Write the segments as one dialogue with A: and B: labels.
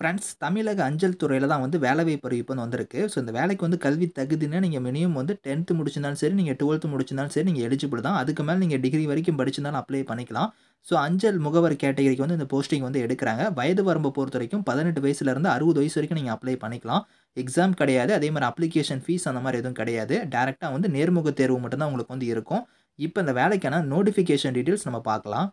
A: friends தமிழக அஞ்சல் துறையில் தான் வந்து அறிவிப்பு வந்து வந்திருக்கு ஸோ இந்த வேலைக்கு வந்து கல்வி தகுதினா நீங்கள் மினிமம் வந்து டென்த்து முடிச்சிருந்தாலும் சரி நீங்கள் டுவெல்த்து முடிச்சிருந்தாலும் சரி நீங்கள் எலிஜிபிள் தான் அதுக்கு மேலே நீங்கள் டிகிரி வரைக்கும் படிச்சிருந்தாலும் அப்ளை பண்ணிக்கலாம் ஸோ அஞ்சல் முகவர் கேட்டகரிக்கு வந்து இந்த போஸ்டிங் வந்து எடுக்கிறாங்க வயது வரம்பு பொறுத்த வரைக்கும் பதினெட்டு வயசுலேருந்து அறுபது வயசு வரைக்கும் நீங்கள் அப்ளை பண்ணிக்கலாம் எக்ஸாம் கிடையாது அதே மாதிரி அப்ளிகேஷன் ஃபீஸ் அந்த மாதிரி எதுவும் கிடையாது டேரெக்டாக வந்து நேர்முக தேர்வு மட்டும்தான் உங்களுக்கு வந்து இருக்கும் இப்போ இந்த வேலைக்கான நோட்டிஃபிகேஷன் டீட்டெயில்ஸ் நம்ம பார்க்கலாம்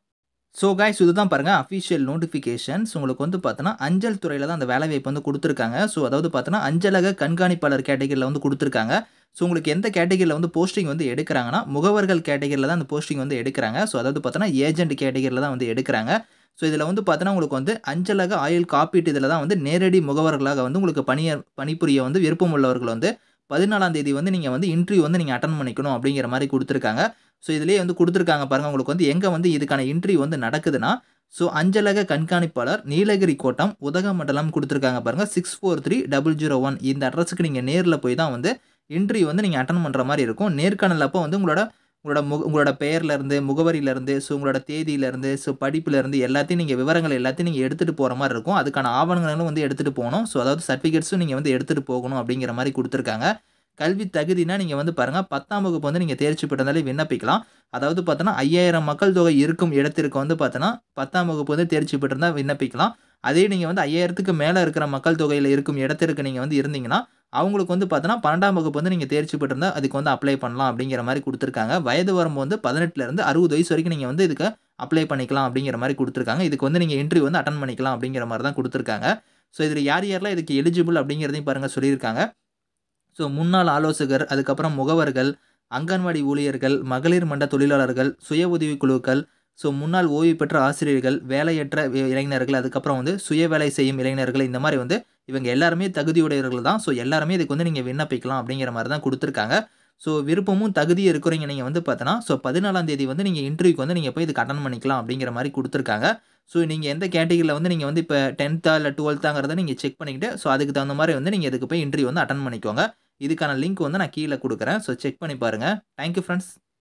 A: ஸோ கைஸ் இதுதான் பாருங்கள் அஃபிஷியல் நோட்டிஃபிகேஷன்ஸ் உங்களுக்கு வந்து பார்த்தோன்னா அஞ்சல் துறையில் தான் அந்த வேலைவாய்ப்பு வந்து கொடுத்துருக்காங்க ஸோ அதாவது பார்த்தோன்னா அஞ்சலக கண்காணிப்பாளர் கேட்டகரியில் வந்து கொடுத்துருக்காங்க ஸோ உங்களுக்கு எந்த கேட்டகரியில் வந்து போஸ்டிங் வந்து எடுக்கிறாங்கன்னா முகவர்கள் கேட்டகரியில் தான் அந்த போஸ்டிங் வந்து எடுக்கிறாங்க ஸோ அதாவது பார்த்தோன்னா ஏஜென்ட் கேட்டகரியில் தான் வந்து எடுக்கிறாங்க ஸோ இதில் வந்து பார்த்தோன்னா உங்களுக்கு வந்து அஞ்சலக ஆயுள் காப்பீட்டு இதில் தான் வந்து நேரடி முகவர்களாக வந்து உங்களுக்கு பணிய பணிபுரிய வந்து விருப்பம் உள்ளவர்கள் வந்து பதினாலாம் தேதி வந்து நீங்கள் வந்து இன்டர்வியூ வந்து நீங்கள் அட்டன் பண்ணிக்கணும் அப்படிங்கிற மாதிரி கொடுத்துருக்காங்க ஸோ இதிலே வந்து கொடுத்துருக்காங்க பாருங்கள் உங்களுக்கு வந்து எங்கே வந்து இதுக்கான இன்ட்ரி வந்து நடக்குதுன்னா ஸோ அஞ்சலக கண்காணிப்பாளர் நீலகிரி கோட்டம் உதகமண்டலம் கொடுத்துருக்காங்க பாருங்கள் six four three double zero one இந்த அட்ரஸுக்கு நீங்கள் நேரில் போய் தான் வந்து இன்ட்ரி வந்து நீங்கள் அட்டன் பண்ணுற மாதிரி இருக்கும் நேர்காணல் அப்போ வந்து உங்களோட உங்களோட முக உங்களோட பெயர்லேருந்து முகவரியிலேருந்து ஸோ உங்களோட தேதியிலேருந்து ஸோ படிப்புலேருந்து எல்லாத்தையும் நீங்கள் விவரங்கள் எல்லாத்தையும் நீங்கள் எடுத்துகிட்டு போகிற மாதிரி இருக்கும் அதுக்கான ஆவணங்களும் வந்து எடுத்துகிட்டு போகணும் ஸோ அதாவது சர்டிஃபிகேட்ஸும் நீங்கள் வந்து எடுத்துகிட்டு போகணும் அப்படிங்கிற மாதிரி கொடுத்துருக்காங்க கல்வி தகுதினா நீங்கள் வந்து பாருங்கள் பத்தாம் வகுப்பு வந்து நீங்கள் தேர்ச்சி பெற்றதாலே விண்ணப்பிக்கலாம் அதாவது பார்த்தோன்னா ஐயாயிரம் மக்கள் தொகை இருக்கும் இடத்திற்கு வந்து பார்த்தோன்னா பத்தாம் வகுப்பு வந்து தேர்ச்சி பெற்றிருந்தால் விண்ணப்பிக்கலாம் அதே நீங்கள் வந்து ஐயாயிரத்துக்கு மேலே இருக்கிற மக்கள் தொகையில் இருக்கும் இடத்திற்கு நீங்கள் வந்து இருந்தீங்கன்னா அவங்களுக்கு வந்து பார்த்தோன்னா பன்னெண்டாம் வகுப்பு வந்து நீங்கள் தேர்ச்சி பெற்றிருந்தால் அதுக்கு வந்து அப்ளை பண்ணலாம் அப்படிங்கிற மாதிரி கொடுத்துருக்காங்க வயது வரம்பு வந்து பதினெட்டுலேருந்து அறுபது வயசு வரைக்கும் நீங்கள் வந்து இதுக்கு அப்ளை பண்ணிக்கலாம் அப்படிங்கிற மாதிரி கொடுத்துருக்காங்க இதுக்கு வந்து நீங்கள் இன்டர்வியூ வந்து அட்டன் பண்ணிக்கலாம் அப்படிங்கிற மாதிரி தான் கொடுத்துருக்காங்க ஸோ இதில் யார் யாரெல்லாம் இதுக்கு எலிஜிபிள் அப்படிங்கிறதையும் பாருங்கள் சொல்லியிருக்காங்க ஸோ முன்னாள் ஆலோசகர் அதுக்கப்புறம் முகவர்கள் அங்கன்வாடி ஊழியர்கள் மகளிர் மன்ற தொழிலாளர்கள் சுய உதவி குழுக்கள் ஸோ முன்னாள் ஓய்வு பெற்ற ஆசிரியர்கள் வேலையற்ற இளைஞர்கள் அதுக்கப்புறம் வந்து சுய வேலை செய்யும் இளைஞர்கள் இந்த மாதிரி வந்து இவங்க எல்லாருமே தகுதியுடையவர்கள் தான் ஸோ எல்லாருமே இதுக்கு வந்து நீங்கள் விண்ணப்பிக்கலாம் அப்படிங்கிற மாதிரி தான் கொடுத்துருக்காங்க ஸோ விருப்பமும் தகுதி இருக்கிறீங்க நீங்கள் வந்து பார்த்தோன்னா ஸோ பதினாலாம் தேதி வந்து நீங்கள் இன்டர்வியூக்கு வந்து நீங்கள் போய் இதுக்கு அட்டன் பண்ணிக்கலாம் அப்படிங்கிற மாதிரி கொடுத்துருக்காங்க ஸோ நீங்கள் எந்த கேட்டகரியில் வந்து நீங்கள் வந்து இப்போ டென்த்தா இல்லை டுவெல்த்தாங்கிறத நீங்கள் செக் பண்ணிக்கிட்டு ஸோ அதுக்கு தகுந்த மாதிரி வந்து நீங்கள் இதுக்கு போய் இன்டர்வியூ வந்து அட்டன் பண்ணிக்கோங்க இதுக்கான லிங்க் வந்து நான் கீழே கொடுக்குறேன் ஸோ செக் பண்ணி பாருங்கள் தேங்க்யூ ஃப்ரெண்ட்ஸ்